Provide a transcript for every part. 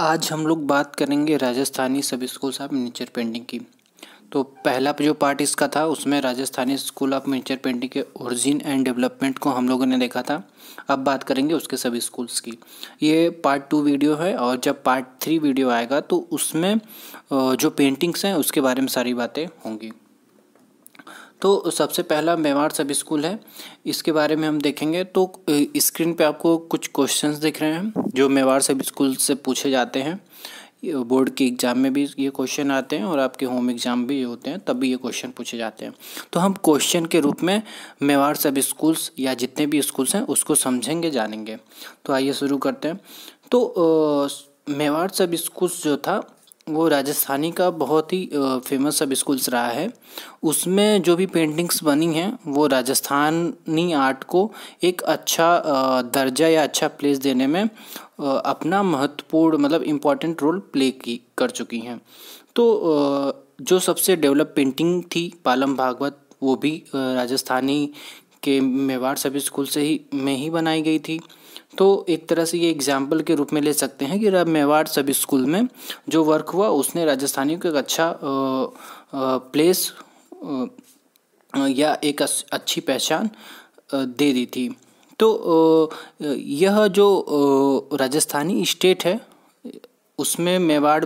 आज हम लोग बात करेंगे राजस्थानी सब स्कूल्स ऑफ मिनीचर पेंटिंग की तो पहला जो पार्ट इसका था उसमें Rajasthani school of miniature painting के ओरिजिन एंड डेवलपमेंट को हम लोगों ने देखा था अब बात करेंगे उसके सभी स्कूल्स की ये पार्ट टू वीडियो है और जब पार्ट थ्री वीडियो आएगा तो उसमें जो पेंटिंग्स हैं उसके बारे में सारी बातें होंगी तो सबसे पहला मेवाड़ सब स्कूल है इसके बारे में हम देखेंगे तो स्क्रीन पे आपको कुछ क्वेश्चंस दिख रहे हैं जो मेवाड़ सब स्कूल से पूछे जाते हैं बोर्ड के एग्ज़ाम में भी ये क्वेश्चन आते हैं और आपके होम एग्ज़ाम भी होते हैं तब भी ये क्वेश्चन पूछे जाते हैं तो हम क्वेश्चन के रूप में मेवाड़ सब स्कूल्स या जितने भी स्कूल्स हैं उसको समझेंगे जानेंगे तो आइए शुरू करते हैं तो मेवाड़ सब स्कूल्स जो था वो राजस्थानी का बहुत ही फेमस सब स्कूल्स रहा है उसमें जो भी पेंटिंग्स बनी हैं वो राजस्थानी आर्ट को एक अच्छा दर्जा या अच्छा प्लेस देने में अपना महत्वपूर्ण मतलब इम्पॉर्टेंट रोल प्ले की कर चुकी हैं तो जो सबसे डेवलप पेंटिंग थी पालम भागवत वो भी राजस्थानी के मेवाड़ सब स्कूल से ही में ही बनाई गई थी तो एक तरह से ये एग्जाम्पल के रूप में ले सकते हैं कि मेवाड़ सब स्कूल में जो वर्क हुआ उसने राजस्थानियों को एक अच्छा प्लेस या एक अच्छी पहचान दे दी थी तो यह जो राजस्थानी स्टेट है उसमें मेवाड़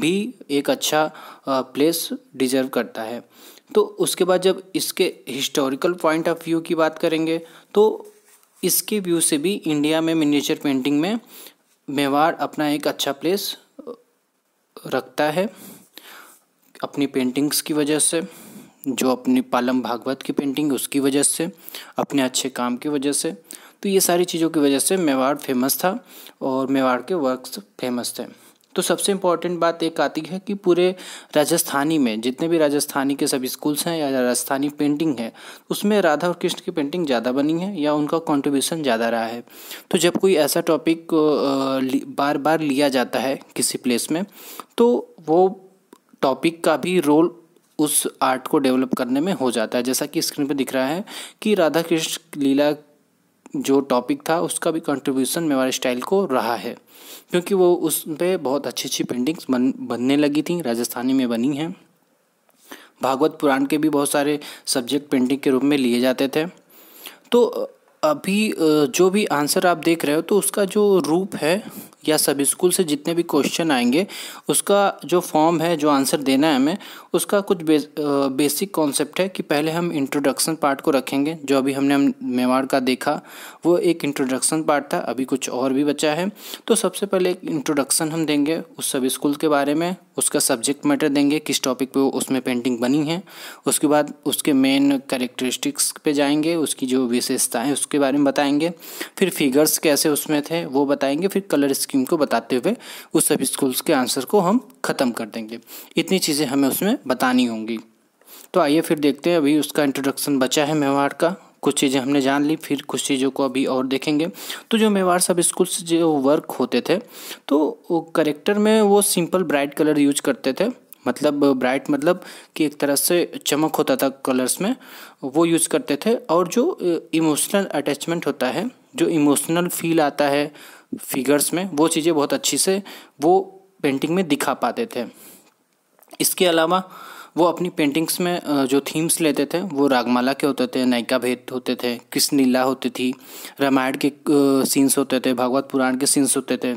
भी एक अच्छा प्लेस डिजर्व करता है तो उसके बाद जब इसके हिस्टोरिकल पॉइंट ऑफ व्यू की बात करेंगे तो इसके व्यू से भी इंडिया में मिनिएचर पेंटिंग में मेवाड़ अपना एक अच्छा प्लेस रखता है अपनी पेंटिंग्स की वजह से जो अपनी पालम भागवत की पेंटिंग उसकी वजह से अपने अच्छे काम की वजह से तो ये सारी चीज़ों की वजह से मेवाड़ फेमस था और मेवाड़ के वर्क्स फेमस थे तो सबसे इम्पॉर्टेंट बात एक आती है कि पूरे राजस्थानी में जितने भी राजस्थानी के सब स्कूल्स हैं या राजस्थानी पेंटिंग है उसमें राधा और कृष्ण की पेंटिंग ज़्यादा बनी है या उनका कंट्रीब्यूशन ज़्यादा रहा है तो जब कोई ऐसा टॉपिक बार बार लिया जाता है किसी प्लेस में तो वो टॉपिक का भी रोल उस आर्ट को डेवलप करने में हो जाता है जैसा कि स्क्रीन पर दिख रहा है कि राधा कृष्ण लीला जो टॉपिक था उसका भी कंट्रीब्यूशन मेवार स्टाइल को रहा है क्योंकि वो उस पर बहुत अच्छी अच्छी पेंटिंग्स बन बनने लगी थी राजस्थानी में बनी हैं भागवत पुराण के भी बहुत सारे सब्जेक्ट पेंटिंग के रूप में लिए जाते थे तो अभी जो भी आंसर आप देख रहे हो तो उसका जो रूप है या सब स्कूल से जितने भी क्वेश्चन आएंगे उसका जो फॉर्म है जो आंसर देना है हमें उसका कुछ बे, बेसिक कॉन्सेप्ट है कि पहले हम इंट्रोडक्शन पार्ट को रखेंगे जो अभी हमने हम मेवाड़ का देखा वो एक इंट्रोडक्शन पार्ट था अभी कुछ और भी बचा है तो सबसे पहले एक इंट्रोडक्शन हम देंगे उस सब स्कूल के बारे में उसका सब्जेक्ट मैटर देंगे किस टॉपिक पर उसमें पेंटिंग बनी है उसके बाद उसके मेन करेक्टरिस्टिक्स पे जाएंगे उसकी जो विशेषताएँ उसके बारे में बताएंगे फिर फिगर्स कैसे उसमें थे वो बताएंगे फिर कलर स्कीम को बताते हुए उस सब स्कूल्स के आंसर को हम ख़त्म कर देंगे इतनी चीज़ें हमें उसमें बतानी होंगी तो आइए फिर देखते हैं अभी उसका इंट्रोडक्शन बचा है मेवाड़ का कुछ चीज़ें हमने जान ली फिर कुछ चीज़ों को अभी और देखेंगे तो जो मेवाड़ सब स्कूल से जो वर्क होते थे तो करेक्टर में वो सिंपल ब्राइट कलर यूज करते थे मतलब ब्राइट मतलब कि एक तरह से चमक होता था कलर्स में वो यूज़ करते थे और जो इमोशनल अटैचमेंट होता है जो इमोशनल फील आता है फिगर्स में वो चीज़ें बहुत अच्छी से वो पेंटिंग में दिखा पाते थे इसके अलावा वो अपनी पेंटिंग्स में जो थीम्स लेते थे वो रागमाला के होते थे नायिका भेद होते थे कृष्ण लीला होती थी रामायण के सीन्स होते थे भागवत पुराण के सीन्स होते थे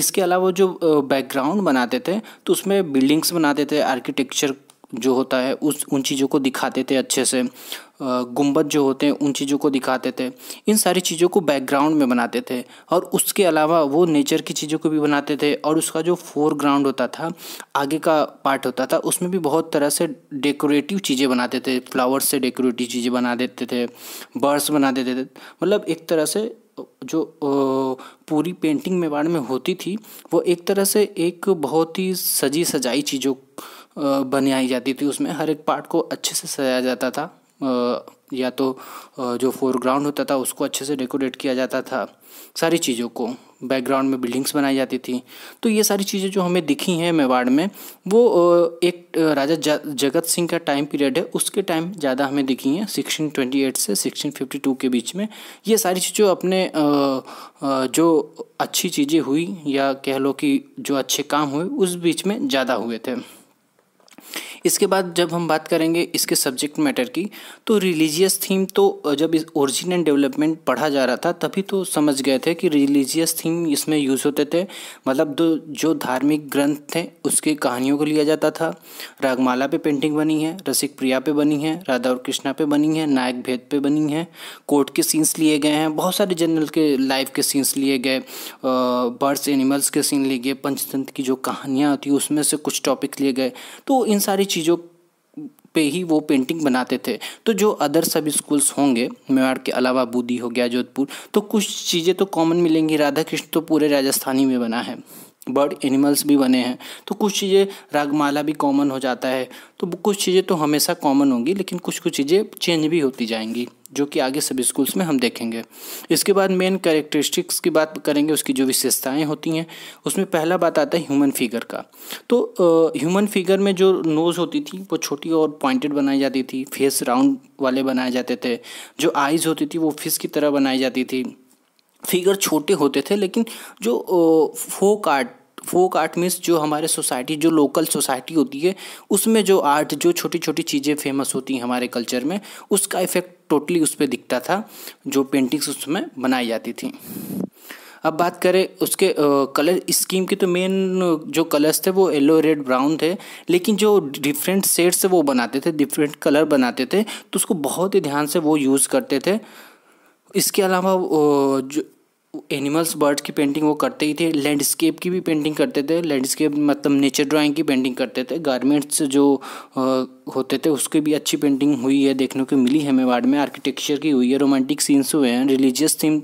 इसके अलावा जो बैकग्राउंड बनाते थे तो उसमें बिल्डिंग्स बनाते थे आर्किटेक्चर जो होता है उस उन चीज़ों को दिखाते थे अच्छे से गुम्बद जो होते हैं उन चीज़ों को दिखाते थे इन सारी चीज़ों को बैकग्राउंड में बनाते थे और उसके अलावा वो नेचर की चीज़ों को भी बनाते थे और उसका जो फोरग्राउंड होता था आगे का पार्ट होता था उसमें भी बहुत तरह से डेकोरेटिव चीज़ें बनाते थे फ्लावर्स से डेकोरेटिव चीज़ें बना देते थे बर्ड्स बना देते थे मतलब एक तरह से जो पूरी पेंटिंग मेवाड़ में होती थी वो एक तरह से एक बहुत ही सजी सजाई चीज़ों बनाई जाती थी उसमें हर एक पार्ट को अच्छे से सजाया जाता था या तो जो फोरग्राउंड होता था उसको अच्छे से डेकोरेट किया जाता था सारी चीज़ों को बैकग्राउंड में बिल्डिंग्स बनाई जाती थी तो ये सारी चीज़ें जो हमें दिखी हैं मेवाड़ में वो एक राजा जगत सिंह का टाइम पीरियड है उसके टाइम ज़्यादा हमें दिखी हैं सिक्सटीन ट्वेंटी एट से सिक्सटीन फिफ्टी टू के बीच में ये सारी चीज़ें अपने जो अच्छी चीज़ें हुई या कह लो कि जो अच्छे काम हुए उस बीच में ज़्यादा हुए थे इसके बाद जब हम बात करेंगे इसके सब्जेक्ट मैटर की तो रिलीजियस थीम तो जब इस ओरिजिन एंड डेवलपमेंट पढ़ा जा रहा था तभी तो समझ गए थे कि रिलीजियस थीम इसमें यूज़ होते थे मतलब दो जो धार्मिक ग्रंथ थे उसकी कहानियों को लिया जाता था रागमाला पे पेंटिंग बनी है रसिक प्रिया पे बनी है राधा और कृष्णा पे बनी है नायक भेद पे बनी है कोर्ट के सीन्स लिए गए हैं बहुत सारे जनरल के लाइफ के सीन्स लिए गए बर्ड्स एनिमल्स के सीन लिए गए पंचतंत्र की जो कहानियाँ होती हैं उसमें से कुछ टॉपिक लिए गए तो इन सारी चीज़ों पे ही वो पेंटिंग बनाते थे तो जो अदर सब स्कूल्स होंगे मेवाड़ के अलावा बूदी हो गया जोधपुर तो कुछ चीज़ें तो कॉमन मिलेंगी राधा कृष्ण तो पूरे राजस्थानी में बना है बर्ड एनिमल्स भी बने हैं तो कुछ चीज़ें रागमाला भी कॉमन हो जाता है तो कुछ चीज़ें तो हमेशा कॉमन होंगी लेकिन कुछ कुछ चीज़ें चेंज भी होती जाएंगी जो कि आगे सभी स्कूल्स में हम देखेंगे इसके बाद मेन कैरेक्टरिस्टिक्स की बात करेंगे उसकी जो विशेषताएं होती हैं उसमें पहला बात आता है ह्यूमन फिगर का तो ह्यूमन फिगर में जो नोज़ होती थी वो छोटी और पॉइंटेड बनाई जाती थी फेस राउंड वाले बनाए जाते थे जो आइज़ होती थी वो फिश की तरह बनाई जाती थी फिगर छोटे होते थे लेकिन जो folk art folk art means जो हमारे सोसाइटी जो लोकल सोसाइटी होती है उसमें जो आर्ट जो छोटी छोटी चीज़ें फेमस होती हैं हमारे कल्चर में उसका इफेक्ट टोटली उस पर दिखता था जो पेंटिंग्स उसमें बनाई जाती थी अब बात करें उसके कलर स्कीम की तो मेन जो कलर्स थे वो येलो रेड ब्राउन थे लेकिन जो डिफरेंट शेड्स वो बनाते थे डिफरेंट कलर बनाते थे तो उसको बहुत ही ध्यान से वो यूज़ करते थे इसके अलावा जो एनिमल्स बर्ड्स की पेंटिंग वो करते ही थे लैंडस्केप की भी पेंटिंग करते थे लैंडस्केप मतलब नेचर ड्राइंग की पेंटिंग करते थे गारमेंट्स जो होते थे उसकी भी अच्छी पेंटिंग हुई है देखने को मिली है मेवाड़ में आर्किटेक्चर की हुई है रोमांटिक सीन्स हुए हैं रिलीजियस थीम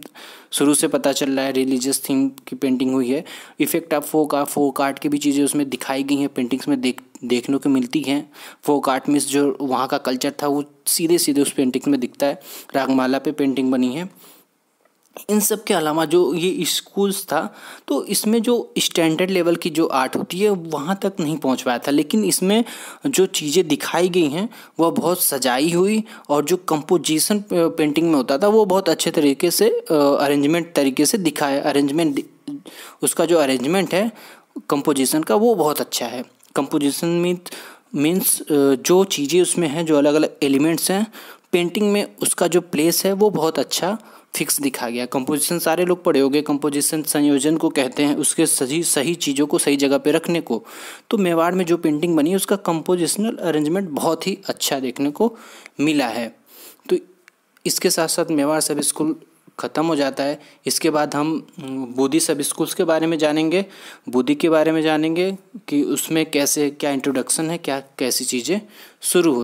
शुरू से पता चल रहा है रिलीजियस थीम की पेंटिंग हुई है effect of folk art folk art की भी चीज़ें उसमें दिखाई गई हैं पेंटिंग्स में देख देखने को मिलती हैं फोक आर्ट में जो वहाँ का कल्चर था वो सीधे सीधे उस पेंटिंग में दिखता है रागमाला पे पेंटिंग बनी है इन सब के अलावा जो ये स्कूल्स था तो इसमें जो स्टैंडर्ड लेवल की जो आर्ट होती है वहाँ तक नहीं पहुँच पाया था लेकिन इसमें जो चीज़ें दिखाई गई हैं वह बहुत सजाई हुई और जो कंपोजिशन पेंटिंग में होता था वो बहुत अच्छे तरीके से अरेंजमेंट तरीके से दिखाया अरेंजमेंट उसका जो अरेंजमेंट है कंपोजिशन का वो बहुत अच्छा है कंपोजिशन मीन मीन्स जो चीज़ें उसमें हैं जो अलग अलग एलिमेंट्स हैं पेंटिंग में उसका जो प्लेस है वो बहुत अच्छा फिक्स दिखा गया कंपोजिशन सारे लोग पढ़े होंगे कंपोजिशन संयोजन को कहते हैं उसके सही सही चीज़ों को सही जगह पे रखने को तो मेवाड़ में जो पेंटिंग बनी है उसका कंपोजिशनल अरेंजमेंट बहुत ही अच्छा देखने को मिला है तो इसके साथ साथ मेवाड़ सब स्कूल ख़त्म हो जाता है इसके बाद हम बूदी सब स्कूल्स के बारे में जानेंगे बूदी के बारे में जानेंगे कि उसमें कैसे क्या इंट्रोडक्शन है क्या कैसी चीज़ें शुरू हो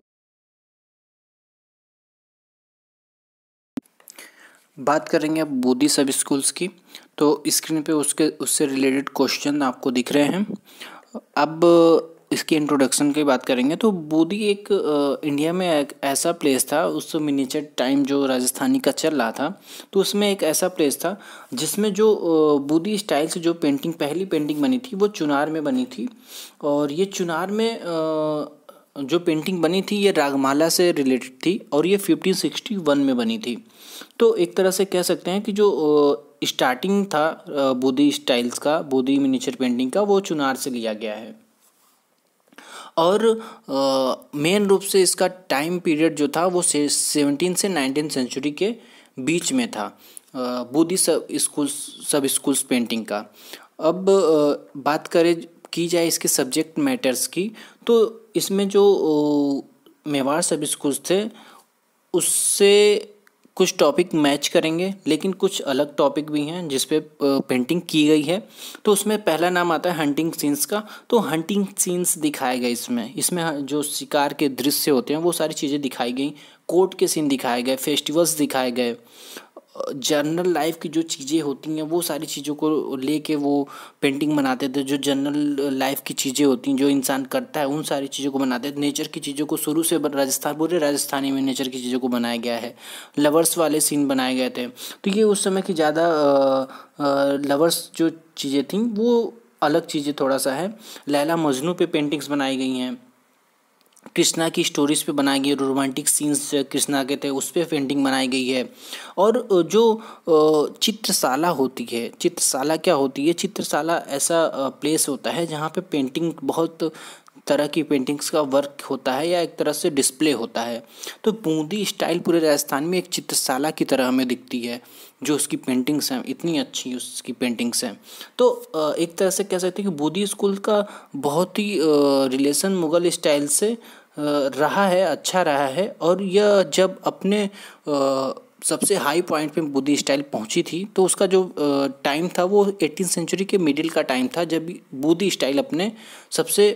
बात करेंगे अब बोधी सब स्कूल्स की तो स्क्रीन पे उसके उससे रिलेटेड क्वेश्चन आपको दिख रहे हैं अब इसकी इंट्रोडक्शन की बात करेंगे तो बोधी एक आ, इंडिया में एक ऐसा प्लेस था उस मिनीचर टाइम जो राजस्थानी का चल रहा था तो उसमें एक ऐसा प्लेस था जिसमें जो बोधी स्टाइल से जो पेंटिंग पहली पेंटिंग बनी थी वो चुनार में बनी थी और ये चुनार में आ, जो पेंटिंग बनी थी ये रागमाला से रिलेटेड थी और ये 1561 में बनी थी तो एक तरह से कह सकते हैं कि जो स्टार्टिंग था बोधी स्टाइल्स का बोधी मिनीचर पेंटिंग का वो चुनार से लिया गया है और मेन रूप से इसका टाइम पीरियड जो था वो सेवनटीन से नाइनटीन सेंचुरी के बीच में था बोधी सब स्कूल सब स्कूल्स पेंटिंग का अब बात करें की जाए इसके सब्जेक्ट मैटर्स की तो इसमें जो मेवाड़ सब स्कूल थे उससे कुछ टॉपिक मैच करेंगे लेकिन कुछ अलग टॉपिक भी हैं जिस पे पेंटिंग की गई है तो उसमें पहला नाम आता है हंटिंग सीन्स का तो हंटिंग सीन्स दिखाए गए इसमें इसमें जो शिकार के दृश्य होते हैं वो सारी चीज़ें दिखाई गई कोर्ट के सीन दिखाए गए फेस्टिवल्स दिखाए गए जनरल लाइफ की जो चीज़ें होती हैं वो सारी चीज़ों को लेके वो पेंटिंग बनाते थे जो जनरल लाइफ की चीज़ें होती हैं जो इंसान करता है उन सारी चीज़ों को बनाते थे नेचर की चीज़ों को शुरू से राजस्थान पूरे राजस्थानी में नेचर की चीज़ों को बनाया गया है लवर्स वाले सीन बनाए गए थे तो ये उस समय की ज़्यादा लवर्स जो चीज़ें थी वो अलग चीज़ें थोड़ा सा है लैला मजनू पे पेंटिंग्स बनाई गई हैं कृष्णा की स्टोरीज पे बनाई गई रोमांटिक सीन्स कृष्णा के थे उस पर पेंटिंग बनाई गई है और जो चित्रशाला होती है चित्रशाला क्या होती है चित्रशाला ऐसा प्लेस होता है जहाँ पे पेंटिंग बहुत तरह की पेंटिंग्स का वर्क होता है या एक तरह से डिस्प्ले होता है तो बूंदी स्टाइल पूरे राजस्थान में एक चित्रशाला की तरह हमें दिखती है जो उसकी पेंटिंग्स हैं इतनी अच्छी उसकी पेंटिंग्स हैं तो एक तरह से कह सकते हैं कि बूंदी स्कूल का बहुत ही रिलेशन मुगल स्टाइल से रहा है अच्छा रहा है और यह जब अपने सबसे हाई पॉइंट पे बुद्धि स्टाइल पहुंची थी तो उसका जो टाइम था वो एटीन सेंचुरी के मिडिल का टाइम था जब बुद्धी स्टाइल अपने सबसे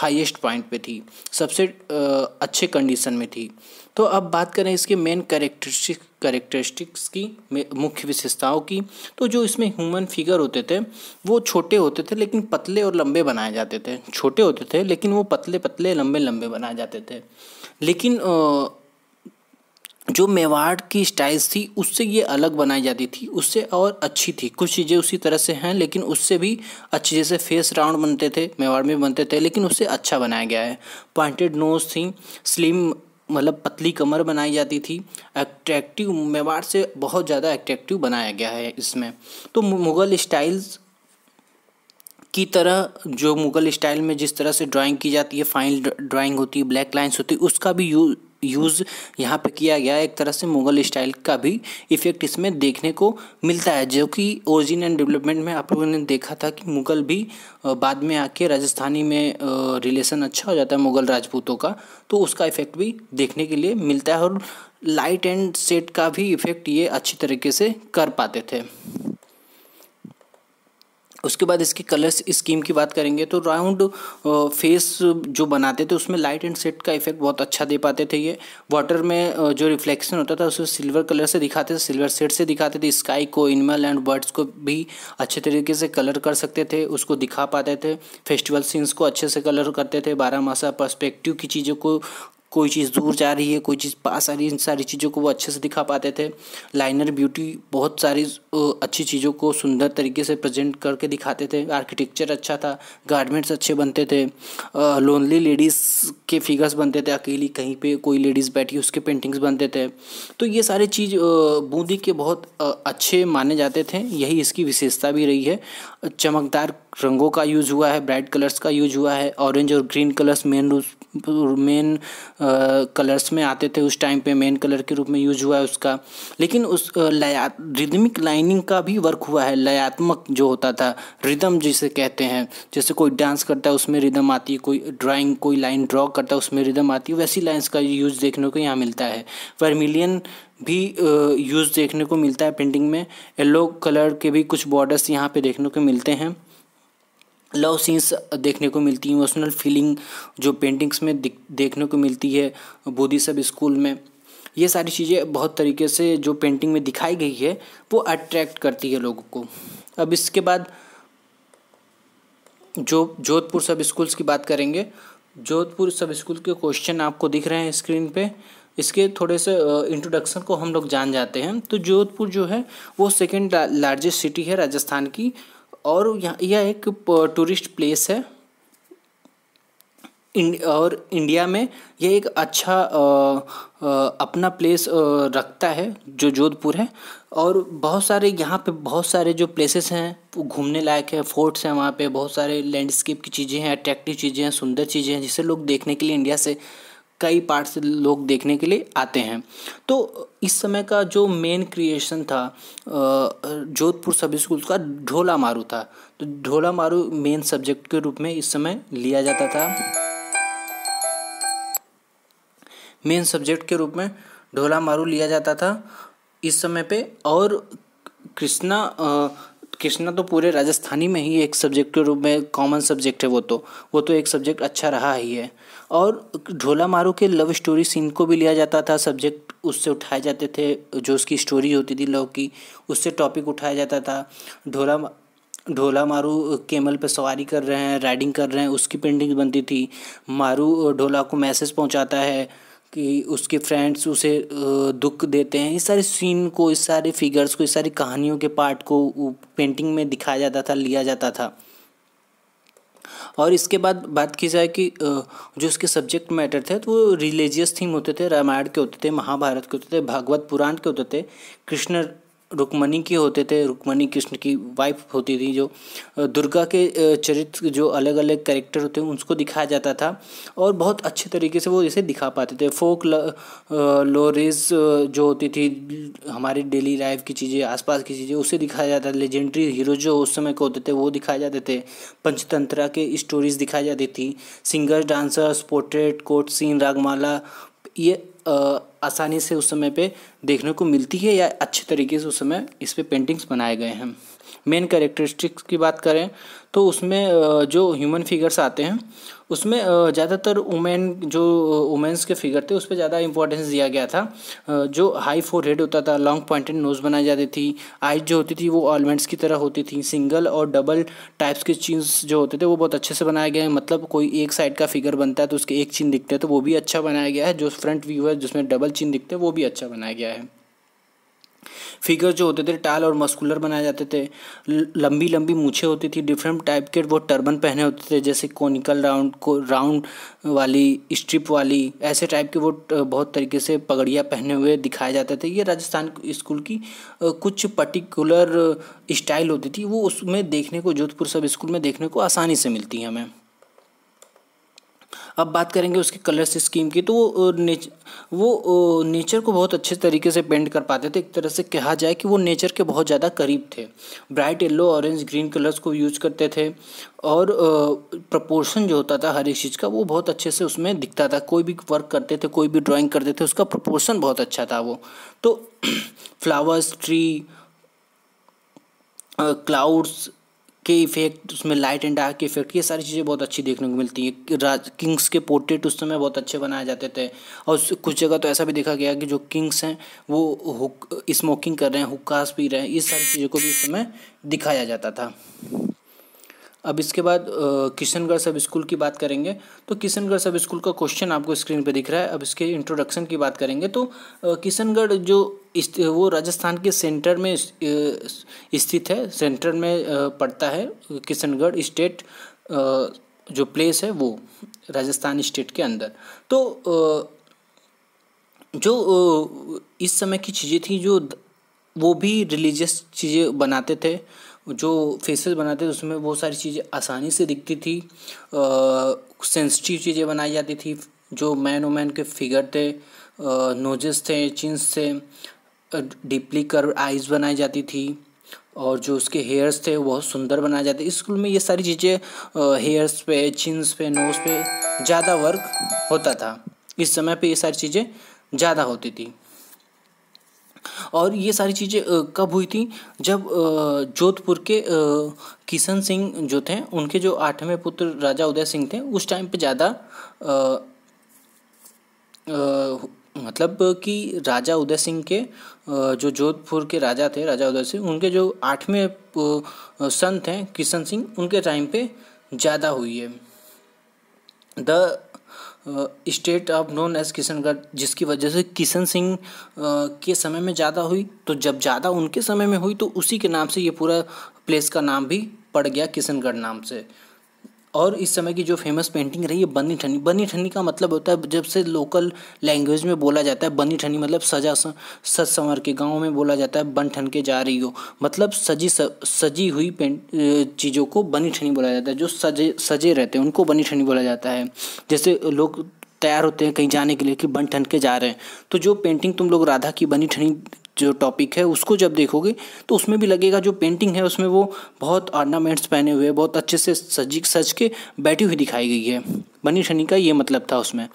हाईएस्ट पॉइंट पे थी सबसे अच्छे कंडीशन में थी तो अब बात करें इसके मेन करेक्टरिस्टिक करेक्टरिस्टिक्स की मुख्य विशेषताओं की तो जो इसमें ह्यूमन फिगर होते थे वो छोटे होते थे लेकिन पतले और लंबे बनाए जाते थे छोटे होते थे लेकिन वो पतले पतले लंबे लंबे बनाए जाते थे लेकिन आ, जो मेवाड़ की स्टाइल्स थी उससे ये अलग बनाई जाती थी उससे और अच्छी थी कुछ चीज़ें उसी तरह से हैं लेकिन उससे भी अच्छी जैसे फेस राउंड बनते थे मेवाड़ में बनते थे लेकिन उससे अच्छा बनाया गया है पॉइंटेड नोज थी स्लिम मतलब पतली कमर बनाई जाती थी एट्रैक्टिव मेवाड़ से बहुत ज़्यादा एट्रैक्टिव बनाया गया है इसमें तो मुग़ल स्टाइल्स की तरह जो मुग़ल स्टाइल में जिस तरह से ड्राइंग की जाती है फाइन ड्राइंग होती है ब्लैक लाइंस होती है उसका भी यूज यूज़ यहाँ पे किया गया एक तरह से मुगल स्टाइल का भी इफ़ेक्ट इसमें देखने को मिलता है जो कि ओरिजिन एंड डेवलपमेंट में आप लोगों ने देखा था कि मुगल भी बाद में आके राजस्थानी में रिलेशन अच्छा हो जाता है मुगल राजपूतों का तो उसका इफ़ेक्ट भी देखने के लिए मिलता है और लाइट एंड सेट का भी इफ़ेक्ट ये अच्छी तरीके से कर पाते थे उसके बाद इसकी कलर्स स्कीम की बात करेंगे तो राउंड फेस जो बनाते थे उसमें लाइट एंड सेट का इफेक्ट बहुत अच्छा दे पाते थे ये वाटर में जो रिफ्लेक्शन होता था उसे सिल्वर कलर से दिखाते थे सिल्वर सेट से दिखाते थे स्काई को एनिमल एंड बर्ड्स को भी अच्छे तरीके से कलर कर सकते थे उसको दिखा पाते थे फेस्टिवल सीन्स को अच्छे से कलर करते थे बारह मासा परस्पेक्टिव की चीज़ों को कोई चीज़ दूर जा रही है कोई चीज़ पास आ रही है इन सारी चीज़ों को वो अच्छे से दिखा पाते थे लाइनर ब्यूटी बहुत सारी अच्छी चीज़ों को सुंदर तरीके से प्रेजेंट करके दिखाते थे आर्किटेक्चर अच्छा था गारमेंट्स अच्छे बनते थे लोनली लेडीज़ के फिगर्स बनते थे अकेली कहीं पे कोई लेडीज़ बैठी उसके पेंटिंग्स बनते थे तो ये सारी चीज़ बूंदी के बहुत अच्छे माने जाते थे यही इसकी विशेषता भी रही है चमकदार रंगों का यूज़ हुआ है ब्राइट कलर्स का यूज हुआ है ऑरेंज और ग्रीन कलर्स मेन रूप मेन कलर्स uh, में आते थे उस टाइम पे मेन कलर के रूप में यूज हुआ है उसका लेकिन उस uh, लया रिदमिक लाइनिंग का भी वर्क हुआ है लयात्मक जो होता था रिदम जिसे कहते हैं जैसे कोई डांस करता है उसमें रिदम आती है कोई ड्राइंग कोई लाइन ड्रॉ करता है उसमें रिदम आती है वैसी लाइन्स का यूज देखने को यहाँ मिलता है वर्मिलियन भी यूज़ uh, देखने को मिलता है पेंटिंग में येलो कलर के भी कुछ बॉर्डर्स यहाँ पे देखने को मिलते हैं लव सीन्स देखने को मिलती है इमोशनल फीलिंग जो पेंटिंग्स में देखने को मिलती है बोधी सब स्कूल में ये सारी चीज़ें बहुत तरीके से जो पेंटिंग में दिखाई गई है वो अट्रैक्ट करती है लोगों को अब इसके बाद जो जोधपुर सब स्कूल्स की बात करेंगे जोधपुर सब स्कूल के क्वेश्चन आपको दिख रहे हैं स्क्रीन पे इसके थोड़े से इंट्रोडक्शन को हम लोग जान जाते हैं तो जोधपुर जो है वो सेकेंड लार्जेस्ट सिटी है राजस्थान की और यह एक टूरिस्ट प्लेस है और इंडिया में यह एक अच्छा अपना प्लेस रखता है जो जोधपुर है और बहुत सारे यहाँ पे बहुत सारे जो प्लेसेस हैं घूमने लायक है फोर्ट्स हैं वहाँ पे बहुत सारे लैंडस्केप की चीज़ें हैं अट्रैक्टिव चीज़ें हैं सुंदर चीज़ें हैं जिसे लोग देखने के लिए इंडिया से कई पार्ट से लोग देखने के लिए आते हैं तो इस समय का जो मेन क्रिएशन था जोधपुर सब स्कूल का ढोला मारू था तो ढोला मारू मेन सब्जेक्ट के रूप में इस समय लिया जाता था मेन सब्जेक्ट के रूप में ढोला मारू लिया जाता था इस समय पे और कृष्णा कृष्णा तो पूरे राजस्थानी में ही एक सब्जेक्ट के रूप में कॉमन सब्जेक्ट है वो तो वो तो एक सब्जेक्ट अच्छा रहा ही है और ढोला मारो के लव स्टोरी सीन को भी लिया जाता था सब्जेक्ट उससे उठाए जाते थे जो उसकी स्टोरी होती थी लव की उससे टॉपिक उठाया जाता था ढोला ढोला मारू केमल पे सवारी कर रहे हैं राइडिंग कर रहे हैं उसकी पेंटिंग बनती थी मारू ढोला को मैसेज पहुंचाता है कि उसके फ्रेंड्स उसे दुख देते हैं इस सारे सीन को इस सारे फिगर्स को इस सारी कहानियों के पार्ट को पेंटिंग में दिखाया जाता था लिया जाता था और इसके बाद बात की जाए कि जो इसके सब्जेक्ट मैटर थे तो वो रिलीजियस थीम होते थे रामायण के होते थे महाभारत के होते थे भागवत पुराण के होते थे कृष्ण रुक्मणी के होते थे रुक्मणी कृष्ण की वाइफ होती थी जो दुर्गा के चरित्र जो अलग अलग कैरेक्टर होते हैं उसको दिखाया जाता था और बहुत अच्छे तरीके से वो इसे दिखा पाते थे फोक लोरेज जो होती थी हमारी डेली लाइफ की चीज़ें आसपास की चीज़ें उसे दिखाया जाता था लेजेंडरी हीरो जो उस समय के होते थे वो दिखाए जाते थे पंचतंत्रा के स्टोरीज दिखाई जाती थी singer dancers portrait court scene Ragamala ये आसानी से उस समय पे देखने को मिलती है या अच्छे तरीके से उस समय इस पर पेंटिंग्स बनाए गए हैं मेन कैरेक्टरिस्टिक्स की बात करें तो उसमें जो ह्यूमन फिगर्स आते हैं उसमें ज़्यादातर वुमेन जो वुमेंस के फिगर थे उस पर ज़्यादा इंपॉर्टेंस दिया गया था जो हाई फोर हेड होता था लॉन्ग पॉइंटेड नोज बनाई जाती थी आइज जो होती थी वो ऑलमेंट्स की तरह होती थी सिंगल और डबल टाइप्स के चीन्स जो होते थे वो बहुत अच्छे से बनाए गए हैं मतलब कोई एक साइड का फिगर बनता है तो उसके एक चीन दिखते हैं तो वो भी अच्छा बनाया गया है जो फ्रंट व्यू है जिसमें डबल चीन दिखते हैं वो भी अच्छा बनाया गया है फिगर जो होते थे टाल और मस्कुलर बनाए जाते थे लंबी लंबी मूछें होती थी डिफरेंट टाइप के वो टर्बन पहने होते थे जैसे कॉनिकल राउंड को राउंड वाली स्ट्रिप वाली ऐसे टाइप के वो बहुत तरीके से पगड़ियाँ पहने हुए दिखाए जाते थे ये राजस्थान स्कूल की कुछ पर्टिकुलर स्टाइल होती थी वो उसमें देखने को जोधपुर सब स्कूल में देखने को आसानी से मिलती है हमें अब बात करेंगे उसकी कलर्स स्कीम की तो वो नेच वो नेचर को बहुत अच्छे तरीके से पेंट कर पाते थे एक तरह से कहा जाए कि वो नेचर के बहुत ज़्यादा करीब थे bright yellow orange green colours को यूज करते थे और प्रपोर्शन जो होता था हर एक चीज़ का वो बहुत अच्छे से उसमें दिखता था कोई भी वर्क करते थे कोई भी ड्राॅइंग करते थे उसका प्रपोर्सन बहुत अच्छा था वो तो फ्लावर्स ट्री क्लाउड्स के इफेक्ट उसमें लाइट एंड डार्क के इफेक्ट ये सारी चीज़ें बहुत अच्छी देखने को मिलती हैं राज किंग्स के पोर्ट्रेट उस समय बहुत अच्छे बनाए जाते थे और कुछ जगह तो ऐसा भी देखा गया कि जो किंग्स हैं वो हुक स्मोकिंग कर रहे हैं हुक्कास पी रहे हैं इस सारी चीज़ों को भी उस समय दिखाया जाता था अब इसके बाद किशनगढ़ सब स्कूल की बात करेंगे तो किशनगढ़ सब स्कूल का क्वेश्चन आपको स्क्रीन पे दिख रहा है अब इसके इंट्रोडक्शन की बात करेंगे तो किशनगढ़ जो वो राजस्थान के सेंटर में स्थित है सेंटर में पड़ता है किशनगढ़ स्टेट जो प्लेस है वो राजस्थान स्टेट के अंदर तो जो इस समय की चीज़ें थी जो वो भी रिलीजियस चीज़ें बनाते थे जो फेसेस बनाते थे उसमें बहुत सारी चीज़ें आसानी से दिखती थी सेंसिटिव चीज़ें बनाई जाती थी जो मैन ओ मैन के फिगर थे नोजेस थे चिन्स थे डीपली कर आइज बनाई जाती थी और जो उसके हेयर्स थे वो बहुत सुंदर बनाए जाते इस स्कूल में ये सारी चीज़ें हेयर्स पे चिन्स पे नोज पे ज़्यादा वर्क होता था इस समय पे ये सारी चीज़ें ज़्यादा होती थी और ये सारी चीज़ें कब हुई थी जब जोधपुर के किशन सिंह जो थे उनके जो आठवें पुत्र राजा उदय सिंह थे उस टाइम पे ज़्यादा मतलब कि राजा उदय सिंह के जो जोधपुर के राजा थे राजा उदय सिंह उनके जो आठवें संत थे किशन सिंह उनके टाइम पे ज़्यादा हुई है द स्टेट ऑफ नॉन एज किशनगढ़ जिसकी वजह से किशन सिंह के समय में ज़्यादा हुई तो जब ज़्यादा उनके समय में हुई तो उसी के नाम से ये पूरा प्लेस का नाम भी पड़ गया किशनगढ़ नाम से और इस समय की जो फेमस पेंटिंग रही है बनी ठनी बनी ठनी का मतलब होता है जब से लोकल लैंग्वेज में बोला जाता है बनी ठनी मतलब सजा सज संवर के गाँव में बोला जाता है बन ठन के जा रही हो मतलब सजी स, सजी हुई पेंट चीज़ों को बनी ठनी बोला जाता है जो सजे सजे रहते हैं उनको बनी ठनी बोला जाता है जैसे लोग तैयार होते हैं कहीं जाने के लिए कि बन ठन के जा रहे हैं तो जो पेंटिंग तुम लोग राधा की बनी ठनी जो टॉपिक है उसको जब देखोगे तो उसमें भी लगेगा जो पेंटिंग है उसमें वो बहुत आर्नामेंट्स पहने हुए बहुत अच्छे से सजी सज के बैठी हुई दिखाई गई है बनी शनि का ये मतलब था उसमें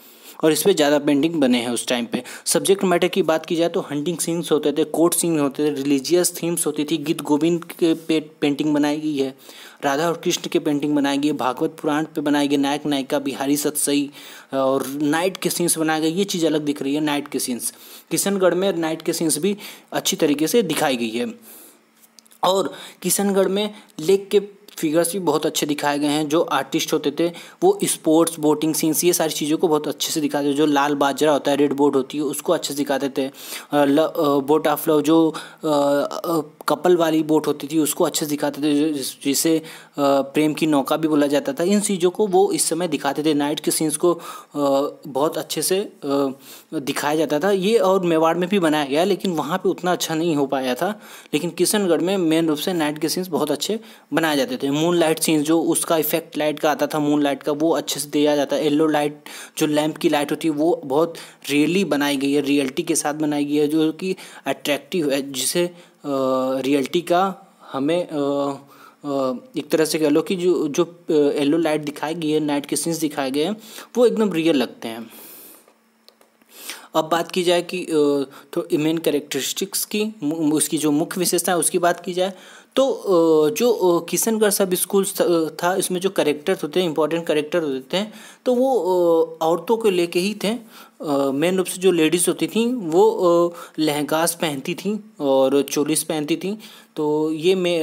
और इस पर ज़्यादा पेंटिंग बने हैं उस टाइम पे सब्जेक्ट मैटर की बात की जाए तो हंटिंग सीन्स होते थे कोर्ट सीन होते थे रिलीजियस थीम्स होती थी गीत गोविंद के पे पेंटिंग बनाई गई है राधा और कृष्ण के पेंटिंग बनाई गई है भागवत पुराण पे बनाई गई नायक नायिका बिहारी सतसई और नाइट के सीन्स बनाए गए ये चीज़ अलग दिख रही है नाइट के सीन्स किशनगढ़ में नाइट के सीन्स भी अच्छी तरीके से दिखाई गई है और किशनगढ़ में लेक के फिगर्स भी बहुत अच्छे दिखाए गए हैं जो आर्टिस्ट होते थे वो स्पोर्ट्स बोटिंग सीन्स ये सारी चीज़ों को बहुत अच्छे से दिखाते थे जो लाल बाजरा होता है रेड बोट होती है उसको अच्छे से दिखाते थे बोट ऑफ लव जो कपल वाली बोट होती थी उसको अच्छे से दिखाते थे जिसे प्रेम की नौका भी बोला जाता था इन चीज़ों को वो इस समय दिखाते थे नाइट के सीन्स को बहुत अच्छे से दिखाया जाता था ये और मेवाड़ में भी बनाया गया लेकिन वहाँ पर उतना अच्छा नहीं हो पाया था लेकिन किशनगढ़ में मेन रूप से नाइट के सीन्स बहुत अच्छे बनाए जाते थे मून लाइट सीन्स जो उसका इफेक्ट लाइट का आता था मून लाइट का वो अच्छे से दिया जाता है येलो लाइट जो लैम्प की लाइट होती है वो बहुत रियली बनाई गई है रियलिटी के साथ बनाई गई है जो कि अट्रैक्टिव है जिसे रियलिटी का हमें आ, एक तरह से कह लो कि जो जो येलो लाइट दिखाई गई है नाइट के सीन्स दिखाए गए हैं वो एकदम रियल लगते हैं अब बात की जाए कि तो मेन करेक्टरिस्टिक्स की उसकी जो मुख्य विशेषता है उसकी बात की जाए तो जो किशनगढ़ सब स्कूल था इसमें जो करेक्टर होते हैं इंपॉर्टेंट करेक्टर होते हैं तो वो औरतों को लेके ही थे मेन रूप से जो लेडीज़ होती थी वो लहंगास पहनती थी और चोलीस पहनती थी तो ये मे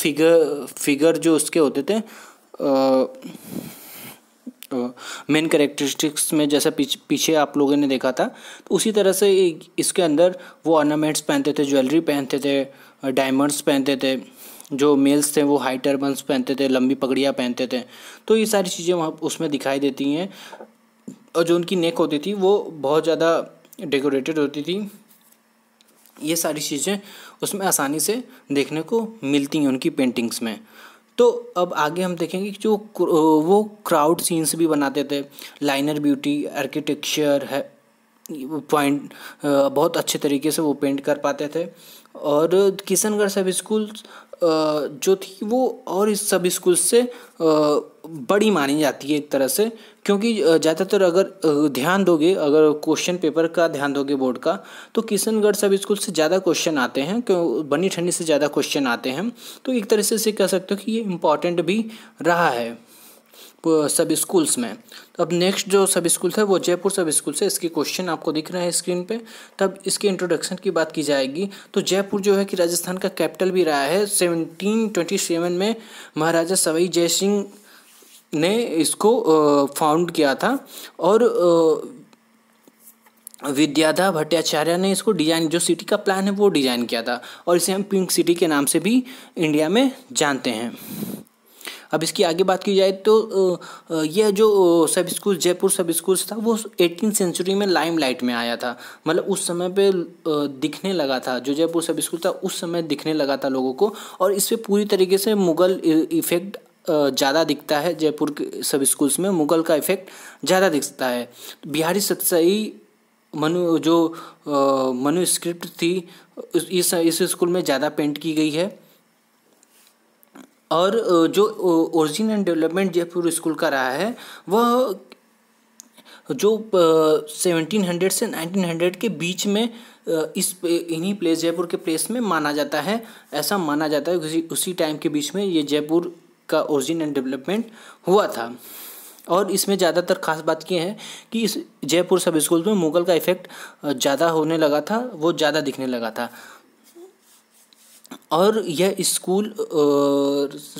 फिगर फिगर जो उसके होते थे मेन करेक्टरिस्टिक्स में जैसा पीछ, पीछे आप लोगों ने देखा था तो उसी तरह से इसके अंदर वो ऑर्नामेंट्स पहनते थे ज्वेलरी पहनते थे डायमंड्स पहनते थे जो मेल्स थे वो हाई टर्बन्स पहनते थे लंबी पगड़ियाँ पहनते थे तो ये सारी चीज़ें वहाँ उसमें दिखाई देती हैं और जो उनकी नेक होती थी वो बहुत ज़्यादा डेकोरेटेड होती थी ये सारी चीज़ें उसमें आसानी से देखने को मिलती हैं उनकी पेंटिंग्स में तो अब आगे हम देखेंगे कि जो वो क्राउड सीन्स भी बनाते थे लाइनर ब्यूटी आर्किटेक्चर है पॉइंट बहुत अच्छे तरीके से वो पेंट कर पाते थे और किशनगढ़ सब स्कूल जो थी वो और इस सब स्कूल से बड़ी मानी जाती है एक तरह से क्योंकि ज़्यादातर अगर ध्यान दोगे अगर क्वेश्चन पेपर का ध्यान दोगे बोर्ड का तो किशनगढ़ सब स्कूल से ज़्यादा क्वेश्चन आते हैं क्यों बनी ठंडी से ज़्यादा क्वेश्चन आते हैं तो एक तरह से इसे कह सकते हो कि ये इम्पॉर्टेंट भी रहा है सब स्कूल्स में तो अब नेक्स्ट जो सब स्कूल है वो जयपुर सब स्कूल से इसके क्वेश्चन आपको दिख रहे हैं स्क्रीन पे तब इसके इंट्रोडक्शन की बात की जाएगी तो जयपुर जो है कि राजस्थान का कैपिटल भी रहा है सेवनटीन ट्वेंटी सेवन में महाराजा सवाई जय सिंह ने इसको फाउंड किया था और विद्याधा भट्टाचार्य ने इसको डिजाइन जो सिटी का प्लान है वो डिजाइन किया था और इसे हम पिंक सिटी के नाम से भी इंडिया में जानते हैं अब इसकी आगे बात की जाए तो यह जो सब स्कूल जयपुर सब स्कूल था वो एटीन सेंचुरी में लाइम लाइट में आया था मतलब उस समय पे दिखने लगा था जो जयपुर सब स्कूल था उस समय दिखने लगा था लोगों को और इस पर पूरी तरीके से मुगल इफेक्ट ज़्यादा दिखता है जयपुर के सब स्कूल्स में मुगल का इफेक्ट ज़्यादा दिखता है बिहारी सतसई मनु जो मनु स्क्रिप्ट थी इस इस स्कूल में ज़्यादा पेंट की गई है और जो origin and development Jaipur school का रहा है वह जो सेवनटीन हंड्रेड से नाइनटीन हंड्रेड के बीच में इस इन्हीं प्लेस जयपुर के प्लेस में माना जाता है ऐसा माना जाता है उसी उसी टाइम के बीच में ये जयपुर का ओरिजिन एंड डेवलपमेंट हुआ था और इसमें ज़्यादातर खास बात यह है कि इस जयपुर सब स्कूल में मुगल का इफ़ेक्ट ज़्यादा होने लगा था वो ज़्यादा दिखने लगा था और यह स्कूल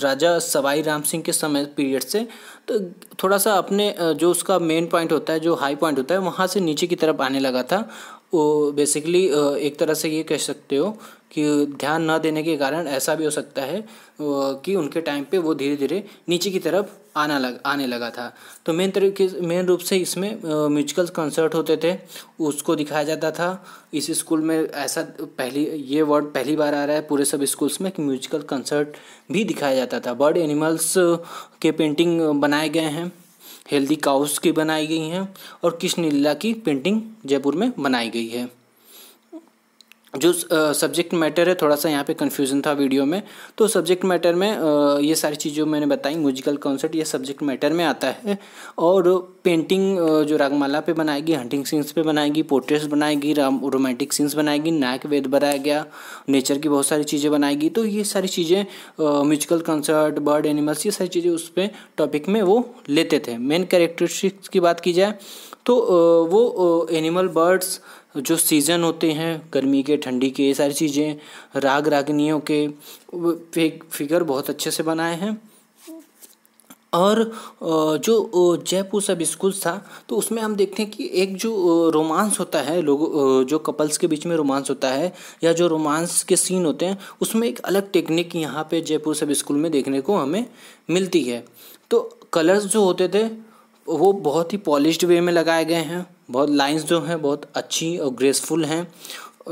राजा सवाई राम सिंह के समय पीरियड से तो थोड़ा सा अपने जो उसका मेन पॉइंट होता है जो हाई पॉइंट होता है वहाँ से नीचे की तरफ आने लगा था वो बेसिकली एक तरह से ये कह सकते हो कि ध्यान ना देने के कारण ऐसा भी हो सकता है कि उनके टाइम पे वो धीरे धीरे नीचे की तरफ आना लग आने लगा था तो मेन तरीके मेन रूप से इसमें म्यूजिकल कंसर्ट होते थे उसको दिखाया जाता था इस स्कूल में ऐसा पहली ये वर्ड पहली बार आ रहा है पूरे सब स्कूल्स में कि म्यूजिकल कंसर्ट भी दिखाया जाता था बर्ड एनिमल्स के पेंटिंग बनाए गए हैं हेल्दी काउस की बनाई गई हैं और कृष्ण लीला की पेंटिंग जयपुर में बनाई गई है जो सब्जेक्ट मैटर है थोड़ा सा यहाँ पे कन्फ्यूज़न था वीडियो में तो सब्जेक्ट मैटर में ये सारी चीज़ जो मैंने बताई म्यूजिकल कॉन्सर्ट ये सब्जेक्ट मैटर में आता है और पेंटिंग जो रागमाला पे बनाएगी हंटिंग सीन्स पे बनाएगी पोर्ट्रेट्स बनाएगी राम रोमांटिक सीन्स बनाएगी नायक वेद बनाया गया नेचर की बहुत सारी चीज़ें बनाएगी तो ये सारी चीज़ें म्यूजिकल कॉन्सर्ट बर्ड एनिमल्स ये सारी चीज़ें उस पर टॉपिक में वो लेते थे मेन कैरेक्टरिस्टिक्स की बात की जाए तो वो एनिमल बर्ड्स जो सीज़न होते हैं गर्मी के ठंडी के ये सारी चीज़ें राग रागनियों के फिगर बहुत अच्छे से बनाए हैं और जो जयपुर सब स्कूल था तो उसमें हम देखते हैं कि एक जो रोमांस होता है लोग जो कपल्स के बीच में रोमांस होता है या जो रोमांस के सीन होते हैं उसमें एक अलग टेक्निक यहाँ पे जयपुर सब स्कूल में देखने को हमें मिलती है तो कलर्स जो होते थे वो बहुत ही पॉलिश वे में लगाए गए हैं बहुत लाइंस जो हैं बहुत अच्छी और ग्रेसफुल हैं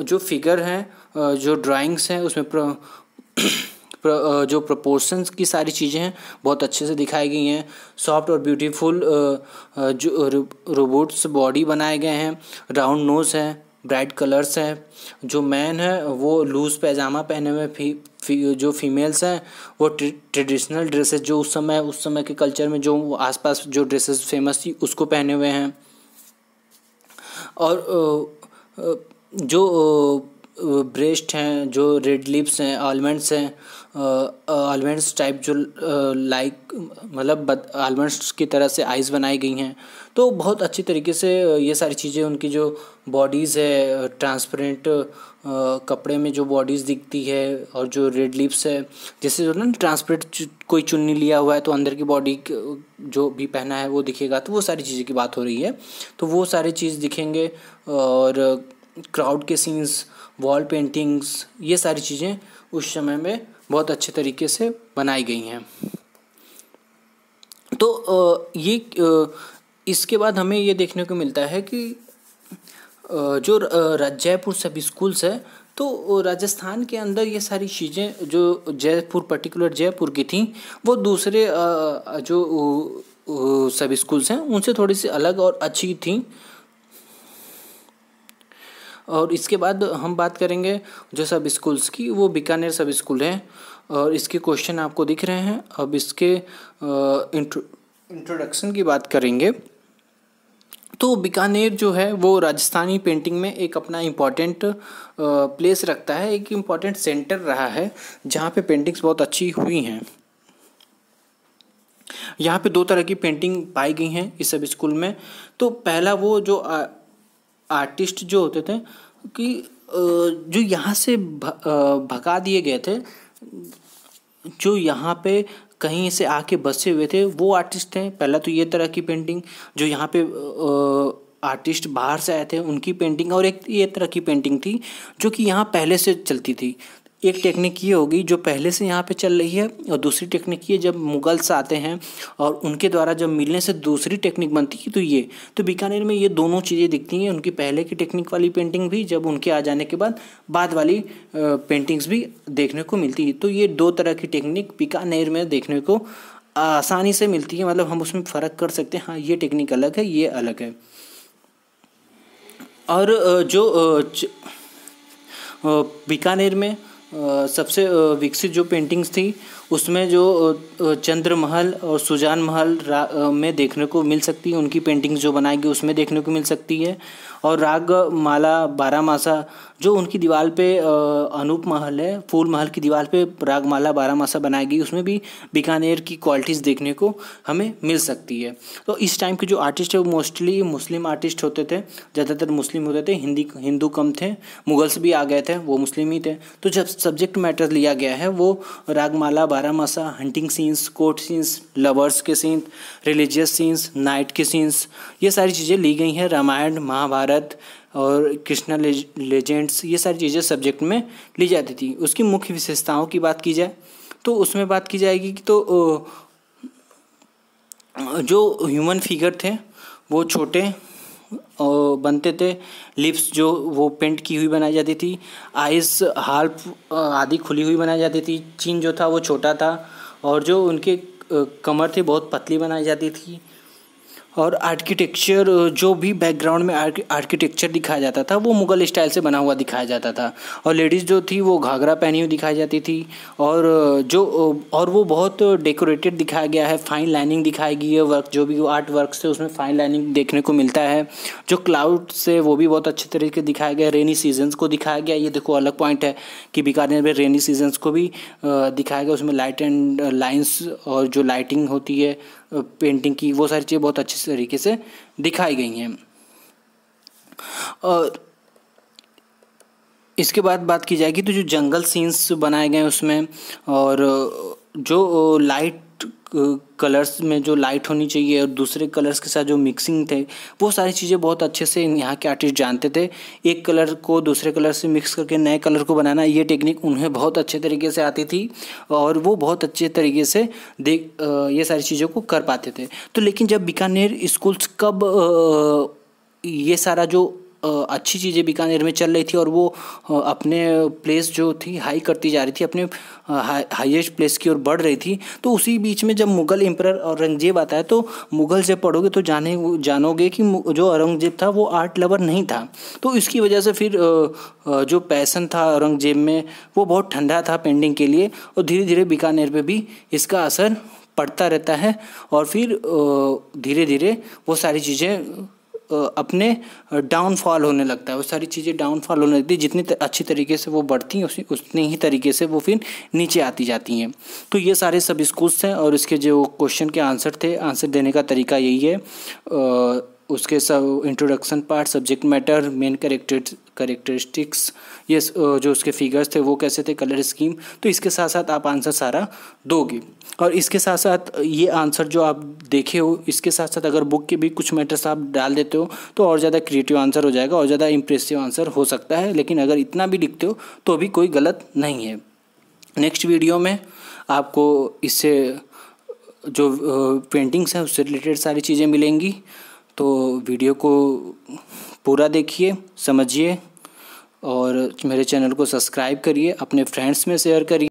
जो फिगर हैं जो ड्राइंग्स हैं उसमें प्र, प्र, जो प्रपोर्सन्स की सारी चीज़ें हैं बहुत अच्छे से दिखाई गई हैं सॉफ्ट और ब्यूटीफुल जो रोबोट्स बॉडी बनाए गए हैं राउंड नोज़ है ब्राइट कलर्स है जो मैन है वो लूज़ पैजामा पहने हुए जो फीमेल्स हैं वो ट्रेडिशनल ड्रेसेस जो उस समय उस समय के कल्चर में जो आसपास जो ड्रेसेस फेमस थी उसको पहने हुए हैं और जो ब्रेस्ट हैं जो रेड लिप्स हैं आलमंड्स हैं आलमंड्स टाइप जो लाइक मतलब आलमंड्स की तरह से आइज़ बनाई गई हैं तो बहुत अच्छी तरीके से ये सारी चीज़ें उनकी जो बॉडीज़ है ट्रांसपेरेंट कपड़े में जो बॉडीज़ दिखती है और जो रेड लिप्स है जैसे जो ना ट्रांसपेरेंट कोई चुन्नी लिया हुआ है तो अंदर की बॉडी जो भी पहना है वो दिखेगा तो वो सारी चीज़ें की बात हो रही है तो वो सारी चीज़ दिखेंगे और क्राउड के सीन्स वॉल पेंटिंग्स ये सारी चीज़ें उस समय में बहुत अच्छे तरीके से बनाई गई हैं तो ये इसके बाद हमें ये देखने को मिलता है कि जो जयपुर सब स्कूल्स है तो राजस्थान के अंदर ये सारी चीज़ें जो जयपुर पर्टिकुलर जयपुर की थी वो दूसरे जो सब स्कूल्स हैं उनसे थोड़ी सी अलग और अच्छी थी और इसके बाद हम बात करेंगे जो सब स्कूल्स की वो बीकानेर सब स्कूल है और इसके क्वेश्चन आपको दिख रहे हैं अब इसके इंट्रोडक्शन की बात करेंगे तो बीकानेर जो है वो राजस्थानी पेंटिंग में एक अपना इम्पॉर्टेंट प्लेस रखता है एक इम्पॉर्टेंट सेंटर रहा है जहाँ पे पेंटिंग्स बहुत अच्छी हुई हैं यहाँ पे दो तरह की पेंटिंग पाई गई हैं इस सब स्कूल में तो पहला वो जो आर्टिस्ट जो होते थे कि जो यहाँ से भगा दिए गए थे जो यहाँ पे कहीं से आके बसे हुए थे वो आर्टिस्ट हैं पहला तो ये तरह की पेंटिंग जो यहाँ पे आर्टिस्ट बाहर से आए थे उनकी पेंटिंग और एक ये तरह की पेंटिंग थी जो कि यहाँ पहले से चलती थी एक टेक्निक ये होगी जो पहले से यहाँ पे चल रही है और दूसरी टेक्निक ये जब मुगल्स आते हैं और उनके द्वारा जब मिलने से दूसरी टेक्निक बनती है तो ये तो बीकानेर में ये दोनों चीज़ें दिखती हैं उनकी पहले की टेक्निक वाली पेंटिंग भी जब उनके आ जाने के बाद बाद वाली पेंटिंग्स भी देखने को मिलती है तो ये दो तरह की टेक्निक बीकानेर में देखने को आसानी से मिलती है मतलब हम उसमें फ़र्क कर सकते हैं हाँ ये टेक्निक अलग है ये अलग है और जो बीकानेर में सबसे विकसित जो पेंटिंग्स थी उसमें जो चंद्र महल और सुजान महल में देखने को मिल सकती है उनकी पेंटिंग्स जो बनाई गई उसमें देखने को मिल सकती है और राग माला बारामासा जो उनकी दीवार पे अनूप महल है फूल महल की दीवार पे रागमाला बारामासा बनाई गई उसमें भी बीकानेर की क्वालिटीज़ देखने को हमें मिल सकती है तो इस टाइम के जो आर्टिस्ट है वो मोस्टली मुस्लिम आर्टिस्ट होते थे ज़्यादातर मुस्लिम होते थे हिंदी हिंदू कम थे मुगल्स भी आ गए थे वो मुस्लिम ही थे तो जब सब्जेक्ट मैटर लिया गया है वो Ragamala Baramasa hunting scenes court scenes lovers के सीन्स रिलीजियस सीन्स नाइट के सीन्स ये सारी चीज़ें ली गई हैं रामायण महाभारत महाभारत और कृष्णा लेजेंड्स ये सारी चीज़ें सब्जेक्ट में ली जाती थी उसकी मुख्य विशेषताओं की बात की जाए तो उसमें बात की जाएगी कि तो जो ह्यूमन फिगर थे वो छोटे बनते थे लिप्स जो वो पेंट की हुई बनाई जाती थी आइस हाल्फ आदि खुली हुई बनाई जाती थी चीन जो था वो छोटा था और जो उनके कमर थी बहुत पतली बनाई जाती थी और आर्किटेक्चर जो भी बैकग्राउंड में आर्किटेक्चर दिखाया जाता था वो मुग़ल स्टाइल से बना हुआ दिखाया जाता था और लेडीज़ जो थी वो घाघरा पहनी हुई दिखाई जाती थी और जो और वो बहुत डेकोरेटेड दिखाया गया है फाइन लाइनिंग दिखाई गई है वर्क जो भी वो आर्ट वर्क से उसमें फाइन लाइनिंग देखने को मिलता है जो क्लाउड से वो भी बहुत अच्छे तरीके दिखाया गया रेनी सीजन्स को दिखाया गया ये देखो अलग पॉइंट है कि बीकानेर में रेनी सीजन्स को भी दिखाया गया उसमें लाइट एंड लाइन्स और जो लाइटिंग होती है पेंटिंग की वो सारी चीज़ें बहुत अच्छे तरीके से दिखाई गई हैं और इसके बाद बात की जाएगी तो जो जंगल सीन्स बनाए गए उसमें और जो लाइट कलर्स में जो लाइट होनी चाहिए और दूसरे कलर्स के साथ जो मिक्सिंग थे वो सारी चीज़ें बहुत अच्छे से यहाँ के आर्टिस्ट जानते थे एक कलर को दूसरे कलर से मिक्स करके नए कलर को बनाना ये टेक्निक उन्हें बहुत अच्छे तरीके से आती थी और वो बहुत अच्छे तरीके से देख ये सारी चीज़ों को कर पाते थे तो लेकिन जब बीकानेर स्कूल्स कब ये सारा जो अच्छी चीज़ें बीकानेर में चल रही थी और वो अपने प्लेस जो थी हाई करती जा रही थी अपने हाईएस्ट प्लेस की ओर बढ़ रही थी तो उसी बीच में जब मुगल एम्पर औरंगजेब आता है तो मुगल से पढ़ोगे तो जाने जानोगे कि जो औरंगजेब था वो आर्ट लवर नहीं था तो इसकी वजह से फिर जो पैसन था औरंगजेब में वो बहुत ठंडा था पेंटिंग के लिए और धीरे धीरे बीकानेर पर भी इसका असर पड़ता रहता है और फिर धीरे धीरे वो सारी चीज़ें अपने डाउनफॉल होने लगता है वो सारी चीज़ें डाउनफॉल होने लगती है जितनी अच्छी तरीके से वो बढ़ती हैं उसी उतने ही तरीके से वो फिर नीचे आती जाती हैं तो ये सारे सब स्कूल्स हैं और इसके जो क्वेश्चन के आंसर थे आंसर देने का तरीका यही है उसके सब introduction part subject matter main character characteristics ये जो उसके फिगर्स थे वो कैसे थे कलर स्कीम तो इसके साथ साथ आप आंसर सारा दोगे और इसके साथ साथ ये आंसर जो आप देखे हो इसके साथ साथ अगर बुक के भी कुछ मैटर्स आप डाल देते हो तो और ज़्यादा क्रिएटिव आंसर हो जाएगा और ज़्यादा इंप्रेसिव आंसर हो सकता है लेकिन अगर इतना भी लिखते हो तो भी कोई गलत नहीं है नेक्स्ट वीडियो में आपको इससे जो पेंटिंग्स हैं उससे रिलेटेड सारी चीज़ें मिलेंगी तो वीडियो को पूरा देखिए समझिए और मेरे चैनल को सब्सक्राइब करिए अपने फ्रेंड्स में शेयर करिए